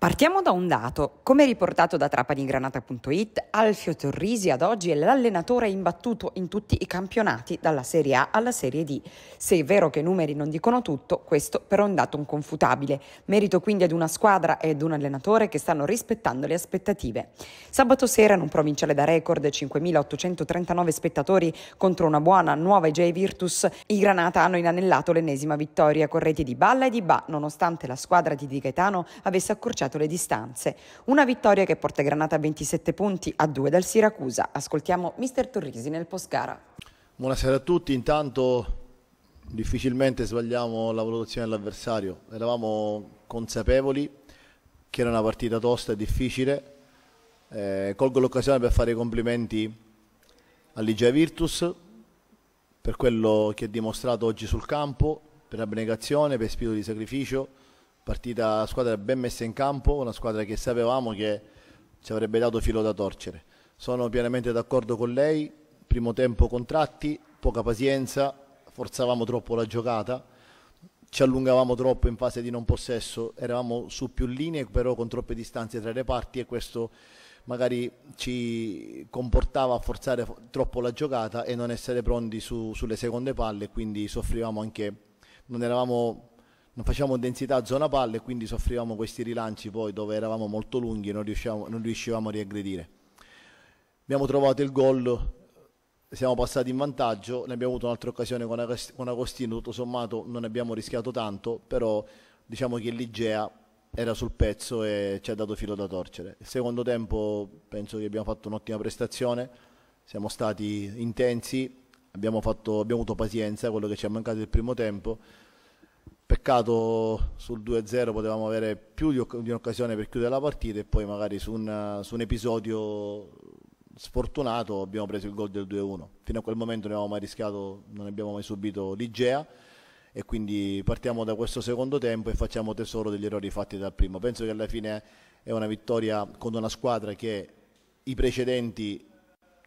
Partiamo da un dato. Come riportato da trapanigranata.it, Alfio Torrisi ad oggi è l'allenatore imbattuto in tutti i campionati dalla Serie A alla Serie D. Se è vero che i numeri non dicono tutto, questo però è un dato inconfutabile. Merito quindi ad una squadra e ad un allenatore che stanno rispettando le aspettative. Sabato sera in un provinciale da record 5.839 spettatori contro una buona nuova EJ Virtus, i Granata hanno inanellato l'ennesima vittoria con reti di Balla e di Ba, nonostante la squadra di Di Gaetano avesse accorciato accorciato le distanze. Una vittoria che porta Granata a 27 punti a 2 dal Siracusa. Ascoltiamo Mister Torrisi nel postgara. Buonasera a tutti, intanto difficilmente sbagliamo la valutazione dell'avversario, eravamo consapevoli che era una partita tosta e difficile, eh, colgo l'occasione per fare i complimenti all'Igea Virtus per quello che ha dimostrato oggi sul campo, per abnegazione, per spirito di sacrificio, partita, squadra ben messa in campo, una squadra che sapevamo che ci avrebbe dato filo da torcere. Sono pienamente d'accordo con lei, primo tempo contratti, poca pazienza, forzavamo troppo la giocata, ci allungavamo troppo in fase di non possesso, eravamo su più linee però con troppe distanze tra i reparti e questo magari ci comportava a forzare troppo la giocata e non essere pronti su, sulle seconde palle, quindi soffrivamo anche, non eravamo non facevamo densità a zona palla e quindi soffrivamo questi rilanci poi dove eravamo molto lunghi e non, non riuscivamo a riaggredire. Abbiamo trovato il gol, siamo passati in vantaggio, ne abbiamo avuto un'altra occasione con Agostino, tutto sommato non abbiamo rischiato tanto, però diciamo che l'Igea era sul pezzo e ci ha dato filo da torcere. Il secondo tempo penso che abbiamo fatto un'ottima prestazione, siamo stati intensi, abbiamo, fatto, abbiamo avuto pazienza, quello che ci è mancato il primo tempo Peccato sul 2-0 potevamo avere più di, un'occasione per chiudere la partita e poi magari su un, su un episodio sfortunato abbiamo preso il gol del 2-1. Fino a quel momento non abbiamo mai rischiato, non abbiamo mai subito l'Igea e quindi partiamo da questo secondo tempo e facciamo tesoro degli errori fatti dal primo. Penso che alla fine è una vittoria contro una squadra che i precedenti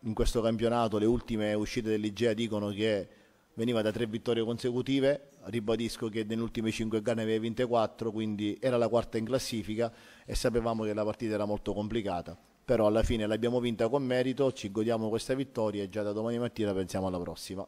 in questo campionato, le ultime uscite dell'Igea dicono che veniva da tre vittorie consecutive, ribadisco che nelle ultime cinque gare ne aveva vinte quattro, quindi era la quarta in classifica e sapevamo che la partita era molto complicata, però alla fine l'abbiamo vinta con merito, ci godiamo questa vittoria e già da domani mattina pensiamo alla prossima.